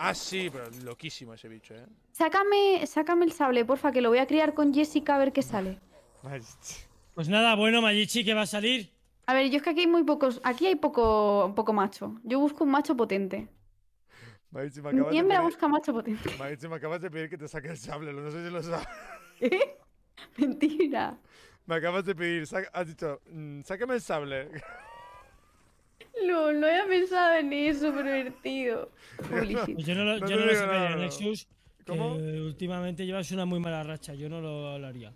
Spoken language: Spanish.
Ah, sí, pero loquísimo ese bicho, eh. Sácame, sácame el sable, porfa, que lo voy a criar con Jessica a ver qué sale. Pues nada, bueno, Mayichi, ¿qué va a salir? A ver, yo es que aquí hay muy pocos. Aquí hay poco, poco macho. Yo busco un macho potente. Mayichi, me acabas ¿Quién me busca macho potente? Mayichi, me acabas de pedir que te saque el sable, no sé si lo sabes. ¿Qué? Mentira. Me acabas de pedir, has dicho, mm, sácame el sable. No, no había pensado en eso, pervertido. Yo no lo, yo no lo, sé. Nexus. últimamente llevas una muy mala racha, yo no lo hablaría.